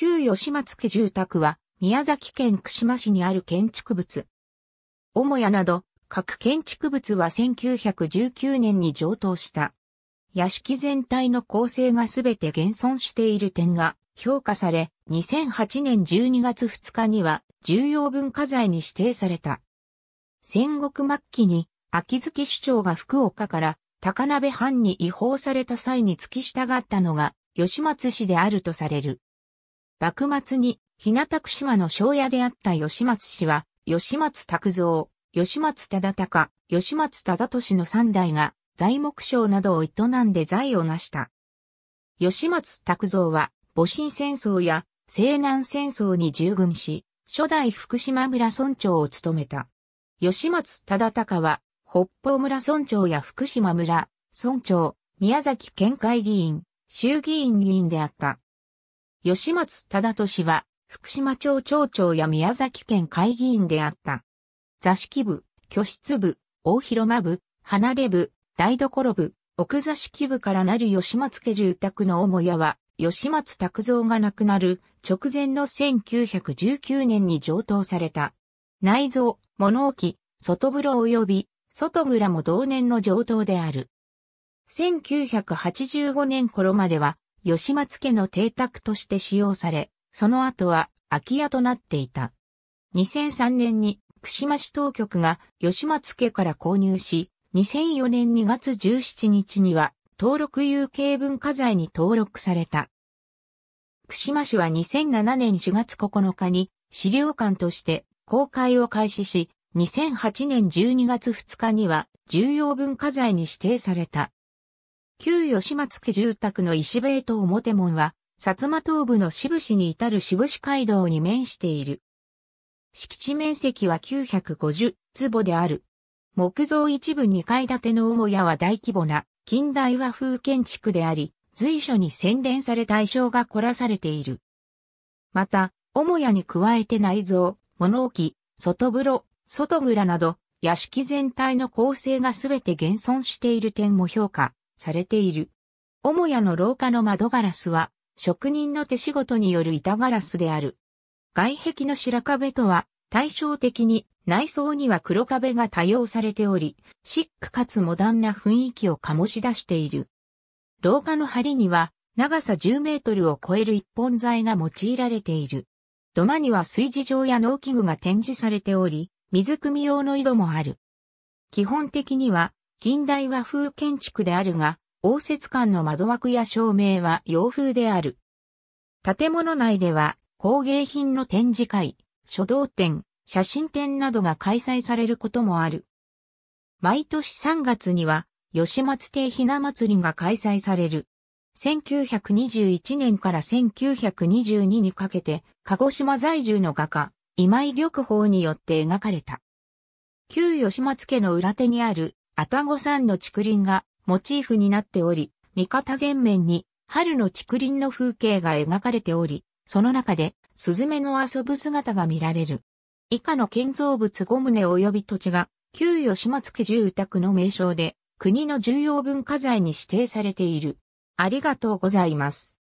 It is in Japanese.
旧吉松家住宅は、宮崎県串間市にある建築物。母屋など、各建築物は1919年に上等した。屋敷全体の構成がすべて現存している点が評価され、2008年12月2日には重要文化財に指定された。戦国末期に秋月市長が福岡から高鍋藩に違法された際に付き従ったのが吉松市であるとされる。幕末に、日向徳島の庄屋であった吉松氏は、吉松拓造、吉松忠隆、吉松忠俊の三代が、材木商などを営んで財を成した。吉松拓造は、戊辰戦争や西南戦争に従軍し、初代福島村村長を務めた。吉松忠隆は、北方村村長や福島村、村長、宮崎県会議員、衆議院議員であった。吉松忠俊は、福島町町長や宮崎県会議員であった。座敷部、居室部、大広間部、離れ部、台所部、奥座敷部からなる吉松家住宅の母屋は、吉松拓造が亡くなる直前の1919年に上等された。内蔵、物置、外風呂及び外蔵も同年の上等である。1985年頃までは吉松家の邸宅として使用され、その後は空き家となっていた。2003年に串間市当局が吉松家から購入し、2004年2月17日には登録有形文化財に登録された。串間市は2007年4月9日に資料館として公開を開始し、2008年12月2日には重要文化財に指定された。旧吉松家住宅の石塀と表門は、薩摩東部の渋市に至る渋市街道に面している。敷地面積は950坪である。木造一部2階建ての母屋は大規模な近代和風建築であり、随所に洗練された象が凝らされている。また、母屋に加えて内蔵、物置、外風呂、外蔵など、屋敷全体の構成がすべて現存している点も評価されている。母屋の廊下の窓ガラスは、職人の手仕事による板ガラスである。外壁の白壁とは、対照的に内装には黒壁が多用されており、シックかつモダンな雰囲気を醸し出している。廊下の梁には長さ10メートルを超える一本材が用いられている。土間には炊事場や農機具が展示されており、水汲み用の井戸もある。基本的には近代和風建築であるが、応接館の窓枠や照明は洋風である。建物内では工芸品の展示会、書道展、写真展などが開催されることもある。毎年3月には、吉松亭ひな祭りが開催される。1921年から1922にかけて、鹿児島在住の画家、今井玉宝によって描かれた。旧吉松家の裏手にある愛宕山の竹林がモチーフになっており、味方全面に春の竹林の風景が描かれており、その中で、スズメの遊ぶ姿が見られる。以下の建造物5棟及び土地が、旧吉松家住宅の名称で、国の重要文化財に指定されている。ありがとうございます。